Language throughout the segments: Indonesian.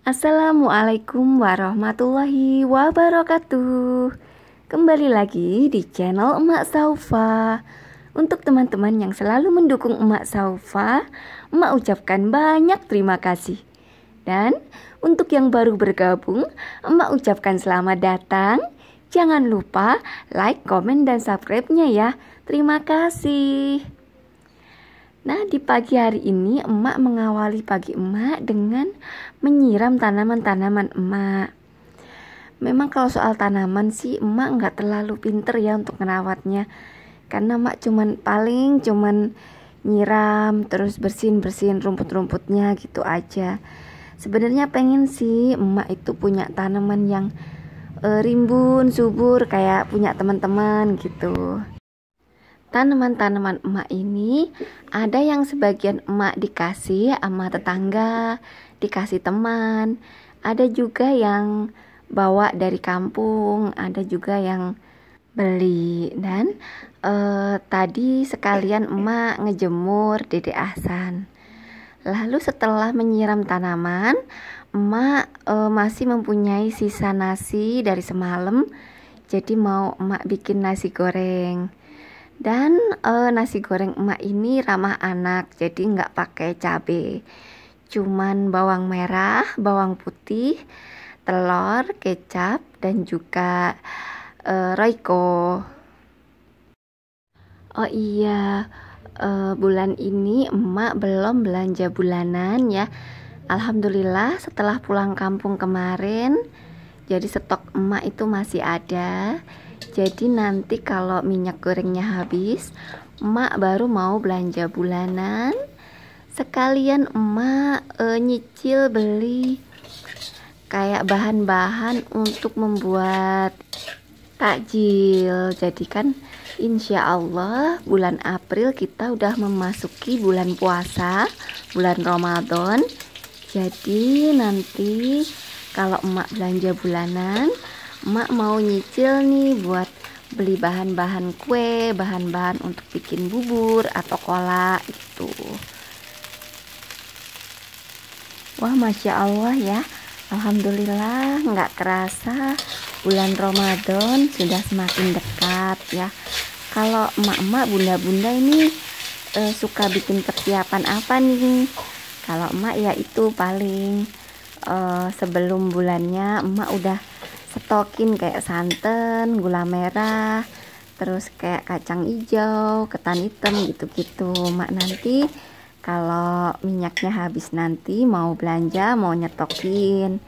Assalamualaikum warahmatullahi wabarakatuh Kembali lagi di channel Emak Saufa Untuk teman-teman yang selalu mendukung Emak Saufa Emak ucapkan banyak terima kasih Dan untuk yang baru bergabung Emak ucapkan selamat datang Jangan lupa like, komen, dan subscribe-nya ya Terima kasih Nah, di pagi hari ini emak mengawali pagi emak dengan menyiram tanaman-tanaman emak. Memang kalau soal tanaman sih emak nggak terlalu pinter ya untuk merawatnya. Karena emak cuman paling cuman nyiram terus bersihin-bersihin rumput-rumputnya gitu aja. Sebenarnya pengen sih emak itu punya tanaman yang e, rimbun, subur kayak punya teman-teman gitu tanaman-tanaman emak ini ada yang sebagian emak dikasih sama tetangga, dikasih teman, ada juga yang bawa dari kampung, ada juga yang beli dan eh, tadi sekalian emak ngejemur Dede Ahsan. Lalu setelah menyiram tanaman, emak eh, masih mempunyai sisa nasi dari semalam. Jadi mau emak bikin nasi goreng dan e, nasi goreng emak ini ramah anak jadi nggak pakai cabe cuman bawang merah bawang putih telur kecap dan juga e, eh, roiko oh iya e, bulan ini emak belum belanja bulanan ya Alhamdulillah setelah pulang kampung kemarin jadi stok emak itu masih ada jadi nanti kalau minyak gorengnya habis, emak baru mau belanja bulanan. Sekalian emak e, nyicil beli kayak bahan-bahan untuk membuat takjil. Jadi kan insya Allah bulan April kita udah memasuki bulan puasa, bulan Ramadan. Jadi nanti kalau emak belanja bulanan, Mak mau nyicil nih buat beli bahan-bahan kue, bahan-bahan untuk bikin bubur atau kolak gitu. Wah, masya Allah ya. Alhamdulillah, nggak kerasa bulan Ramadan sudah semakin dekat ya. Kalau emak-emak, bunda-bunda ini e, suka bikin persiapan apa nih? Kalau emak ya itu paling e, sebelum bulannya emak udah stokin kayak santan, gula merah, terus kayak kacang hijau, ketan hitam gitu-gitu. Mak nanti kalau minyaknya habis nanti mau belanja, mau nyetokin.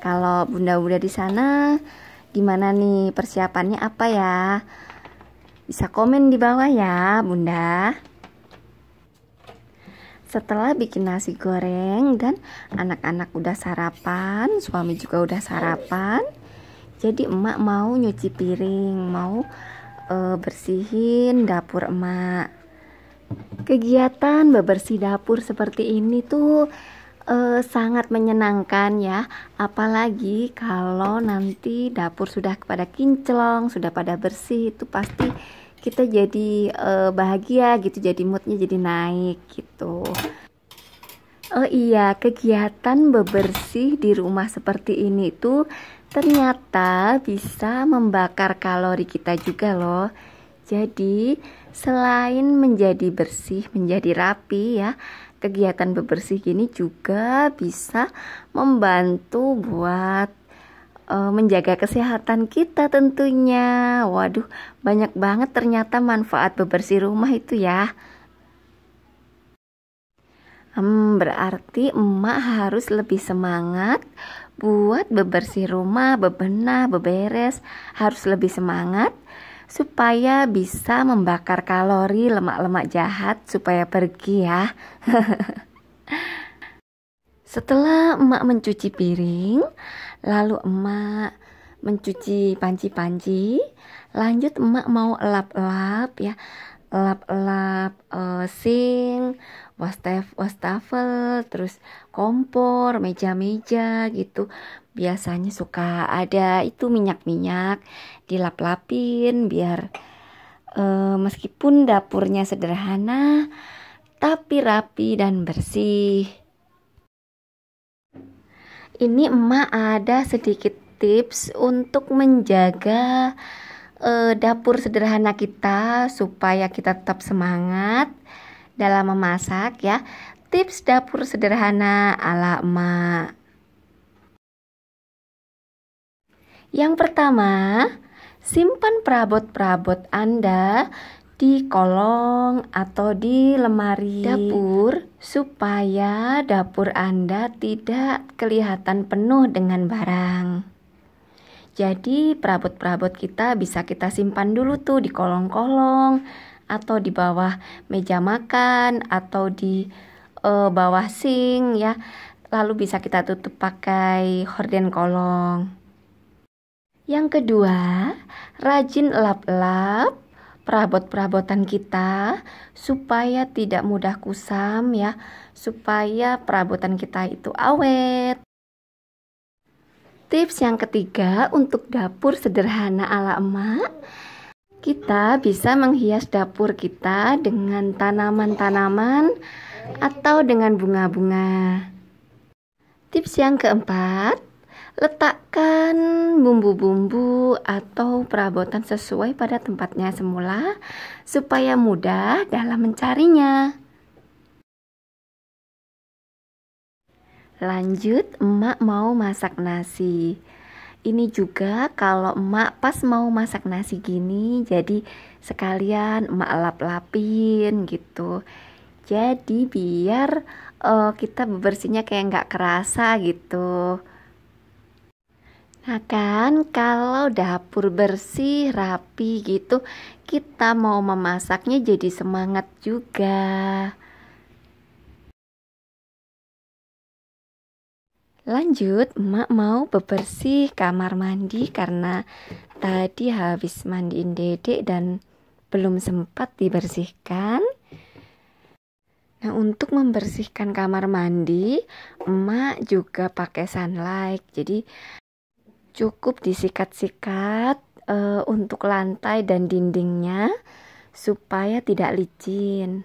Kalau bunda-bunda di sana gimana nih persiapannya apa ya? Bisa komen di bawah ya, Bunda. Setelah bikin nasi goreng dan anak-anak udah sarapan, suami juga udah sarapan jadi emak mau nyuci piring mau e, bersihin dapur emak kegiatan bebersih dapur seperti ini tuh e, sangat menyenangkan ya apalagi kalau nanti dapur sudah pada kinclong sudah pada bersih itu pasti kita jadi e, bahagia gitu jadi moodnya jadi naik gitu Oh iya, kegiatan bebersih di rumah seperti ini tuh ternyata bisa membakar kalori kita juga loh. Jadi, selain menjadi bersih, menjadi rapi ya, kegiatan bebersih gini juga bisa membantu buat e, menjaga kesehatan kita tentunya. Waduh, banyak banget ternyata manfaat bebersih rumah itu ya. Hmm, berarti emak harus lebih semangat buat bebersih rumah, bebenah, beberes harus lebih semangat supaya bisa membakar kalori lemak-lemak jahat supaya pergi ya. Setelah emak mencuci piring, lalu emak mencuci panci-panci, lanjut emak mau lap-lap ya lap-lap uh, eh, sink, wastafel, terus kompor, meja-meja gitu. Biasanya suka ada itu minyak-minyak dilap-lapin biar uh, meskipun dapurnya sederhana tapi rapi dan bersih. Ini emak ada sedikit tips untuk menjaga uh, dapur sederhana kita supaya kita tetap semangat dalam memasak ya. Tips dapur sederhana ala emak. Yang pertama, simpan perabot-perabot Anda di kolong atau di lemari dapur supaya dapur Anda tidak kelihatan penuh dengan barang. Jadi perabot-perabot kita bisa kita simpan dulu tuh di kolong-kolong atau di bawah meja makan atau di uh, bawah sink ya. Lalu bisa kita tutup pakai horden kolong. Yang kedua, rajin lap-lap perabot-perabotan kita supaya tidak mudah kusam ya, supaya perabotan kita itu awet Tips yang ketiga untuk dapur sederhana ala emak Kita bisa menghias dapur kita dengan tanaman-tanaman atau dengan bunga-bunga Tips yang keempat Letakkan bumbu-bumbu atau perabotan sesuai pada tempatnya semula Supaya mudah dalam mencarinya Lanjut, emak mau masak nasi. Ini juga kalau emak pas mau masak nasi gini, jadi sekalian emak lap-lapin gitu. Jadi biar uh, kita bersihnya kayak nggak kerasa gitu. Nah kan kalau dapur bersih, rapi gitu, kita mau memasaknya jadi semangat juga. Lanjut, emak mau bebersih kamar mandi karena tadi habis mandiin dedek dan belum sempat dibersihkan. Nah, untuk membersihkan kamar mandi, emak juga pakai sunlight. Jadi cukup disikat-sikat e, untuk lantai dan dindingnya supaya tidak licin.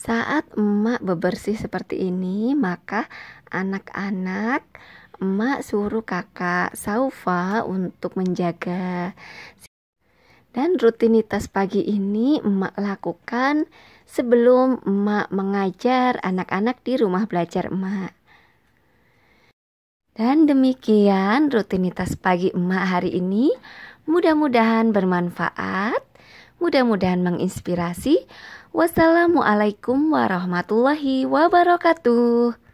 Saat emak bebersih seperti ini, maka anak-anak emak suruh kakak Saufa untuk menjaga dan rutinitas pagi ini emak lakukan sebelum emak mengajar anak-anak di rumah belajar emak dan demikian rutinitas pagi emak hari ini mudah-mudahan bermanfaat mudah-mudahan menginspirasi Wassalamualaikum warahmatullahi wabarakatuh.